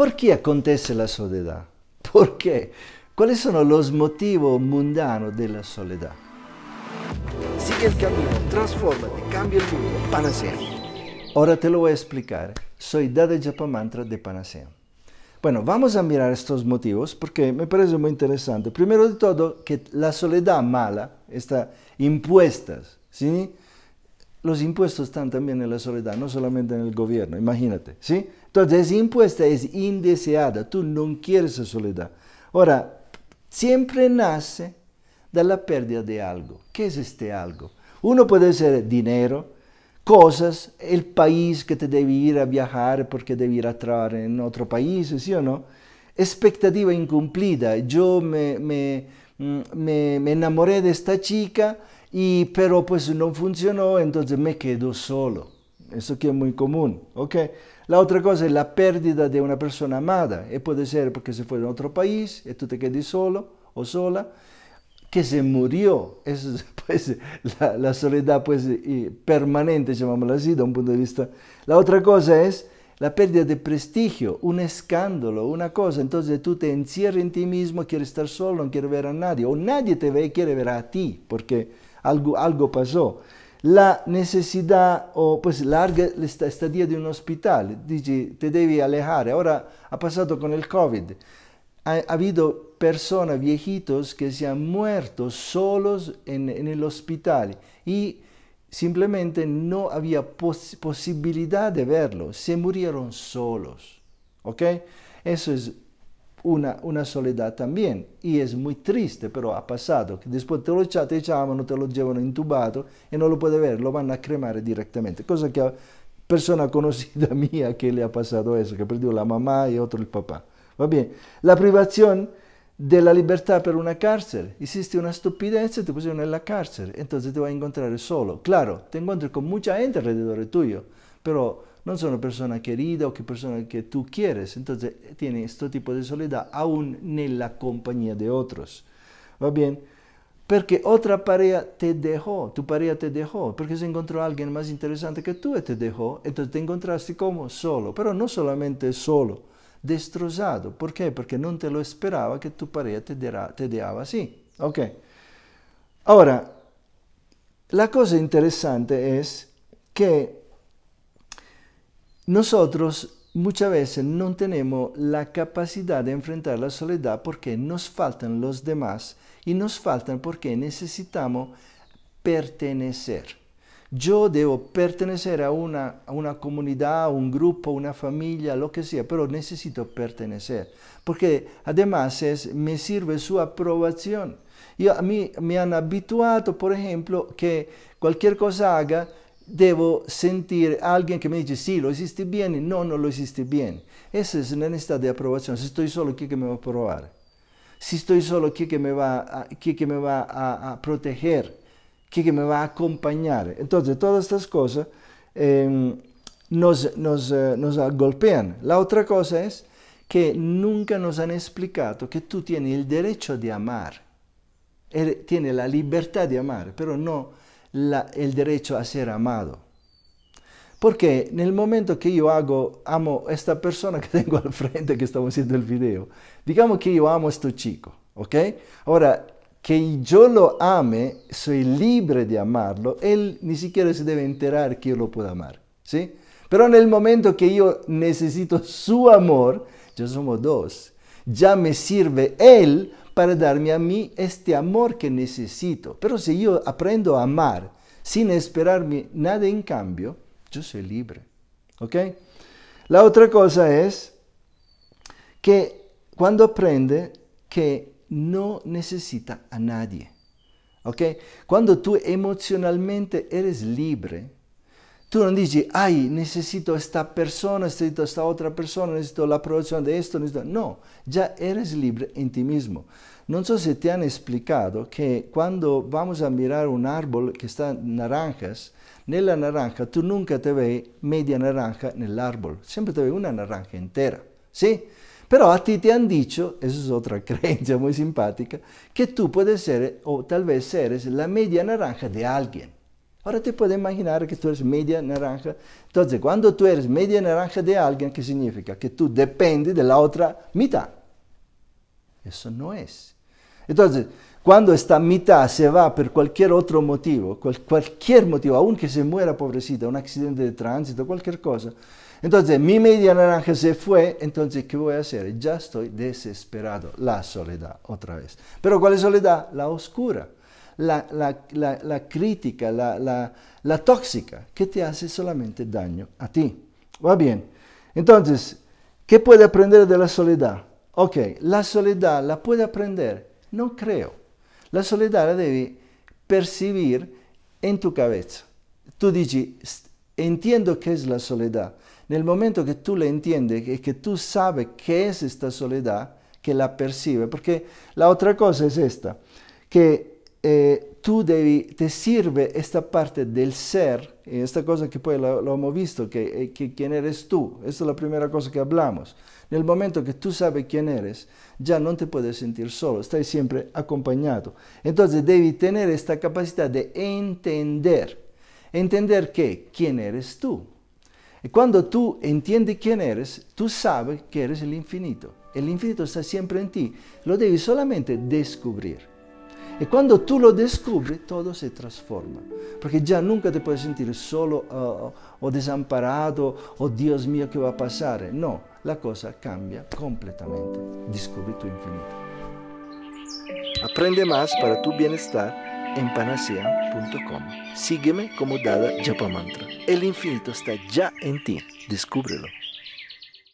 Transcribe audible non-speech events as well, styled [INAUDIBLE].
¿Por qué acontece la soledad? ¿Por qué? ¿Cuáles son los motivos mundanos de la soledad? Sigue el camino, transfórmate, cambia el mundo, Panacea. Ahora te lo voy a explicar. Soy Dada Japamantra de Panacea. Bueno, vamos a mirar estos motivos porque me parece muy interesante. Primero de todo, que la soledad mala está impuesta, ¿sí? los impuestos están también en la soledad, no solamente en el gobierno, imagínate, ¿sí? Entonces, impuesta es indeseada, tú no quieres esa soledad. Ahora, siempre nace de la pérdida de algo. ¿Qué es este algo? Uno puede ser dinero, cosas, el país que te debe ir a viajar porque debe ir a trabajar en otro país, ¿sí o no? Expectativa incumplida. Yo me, me mm, enamoré de esta chica y, pero pues no funcionó, entonces me quedo solo. Eso que es muy común, ¿ok? La otra cosa es la pérdida de una persona amada. Y eh, puede ser porque se fue a otro país y eh, tú te quedas solo o sola, que se murió. Eso es [LAUGHS] pues, la, soledad pues, permanente, llamámosla así, de un punto de vista. La otra cosa es la pérdida de prestigio, un escándalo, una cosa. Entonces tú te encierras en ti mismo, quieres estar solo, no quieres ver a nadie, o nadie te ve y quiere ver a ti, porque algo, pasó. La necesidad o pues larga estadía de un hospital, te devi alejar. Ahora ha pasado con el COVID. Ha, habido personas, viejitos, que se han muerto solos en, el hospital y simplemente no había posibilidad de verlo, se murieron solos. ¿Ok? Eso es una, soledad también. Y es muy triste, pero ha pasado. que Después te lo te llaman te lo llevan intubado y no lo puede ver, lo van a cremar directamente. Cosa que a persona conocida [LAUGHS] mía que le ha pasado eso, que perdió la mamá y otro el papá. Va bien. La privación de la libertad por una cárcel. Hiciste una estupidez y te pusieron en la cárcel. Entonces te vas a encontrar solo. Claro, te encuentras con mucha gente alrededor tuyo, pero no son persona querida o que persona que tú quieres. Entonces tiene este tipo de soledad aún en la compañía de otros. ¿Va bien? Porque otra pareja te dejó, tu pareja te dejó, porque se encontró alguien más interesante que tú y te dejó, entonces te encontraste como solo, pero no solamente solo, destrozado. ¿Por qué? Porque no te lo esperaba que tu pareja te, dejara te dejaba así. Ok. Ahora, la cosa interesante es que nosotros muchas veces no tenemos la capacidad de enfrentar la soledad porque nos faltan los demás y nos faltan porque necesitamos pertenecer. Yo debo pertenecer a una, comunidad, un grupo, una familia, lo que sea, pero necesito pertenecer, porque además me sirve su aprobación. a mí me han habituado, por ejemplo, que cualquier cosa haga, debo sentir a alguien que me dice, sí, lo hiciste bien y no, no lo hiciste bien. Esa es la necesidad de aprobación. Si estoy solo, ¿quién que me va a aprobar? Si estoy solo, ¿quién que me va a, que me va a, proteger? ¿Quién que me va a acompañar? Entonces, todas estas cosas em, nos, eh, nos golpean. La otra cosa es que nunca nos han explicado que tú tienes el derecho de amar. Er, tienes la libertad de amar, pero no el derecho a ser amado. Porque en el momento que yo hago, amo esta persona que [LAUGHS] tengo al frente que estamos haciendo el video, digamos que yo amo a este chico, ¿ok? Ahora, que yo lo ame, soy libre de amarlo, él ni siquiera se debe enterar que yo lo puedo amar, ¿sí? Pero en el momento que yo necesito su amor, yo somos dos, ya me sirve él para darme a mí este amor que necesito. Pero si yo aprendo a amar sin esperarme nada en cambio, yo soy libre. ¿Ok? La otra cosa es que cuando aprende que no necesita a nadie. ¿Ok? Cuando tú emocionalmente eres libre, Tú no dices, ay, necesito esta persona, necesito esta otra persona, necesito la aprobación de esto, necesito... No, ya eres libre en ti mismo. No sé si te han explicado que cuando vamos a mirar un árbol que está en naranjas, naranja tú nunca te ves media naranja en el árbol, siempre te ves una naranja entera, ¿sí? Pero a ti te han dicho, eso es otra [LAUGHS] creencia muy simpática, que tú puedes ser o tal vez eres la media naranja de alguien. Ahora te puedes imaginar que tú eres media naranja. Entonces, cuando tú eres media naranja de alguien, ¿qué significa? Que tú dependes de la otra mitad. Eso no es. Entonces, cuando esta mitad se va por cualquier otro motivo, cualquier motivo, aunque se muera pobrecita, un accidente de tránsito, cualquier cosa, entonces mi media naranja se fue, entonces ¿qué voy a hacer? Ya estoy desesperado. La soledad, otra vez. Pero ¿cuál es soledad? La oscura la, crítica, la, tóxica, que te hace solamente daño a ti. Va bien. Entonces, ¿qué puede aprender de la soledad? Ok, la soledad la puede aprender, no creo. La soledad la debes percibir en tu cabeza. Tú dices, entiendo qué es la soledad. En el momento que tú la entiendes que tú sabes qué es esta soledad, que la percibe, porque la otra cosa es esta, que eh, tú te sirve esta parte del ser, esta cosa que pues lo, hemos visto, eh, que, quién eres tú, Esa es la primera cosa que hablamos. En el momento que tú sabes quién eres, ya no te puedes sentir solo, estás siempre acompañado. Entonces debes tener esta capacidad de entender, entender que quién eres tú. Y cuando tú entiendes quién eres, tú sabes que eres el infinito. El infinito está siempre en ti, lo debes solamente descubrir. E quando tú lo descubres, tutto si trasforma. Perché già nunca te puoi sentire solo uh, o desamparato, o oh Dios mio che va a passare. No, la cosa cambia completamente. Descubre tu infinito. Aprende más para tu bienestar en panacea.com. Sígueme como Dada Japamantra. El infinito está ya en ti. Descúbrelo.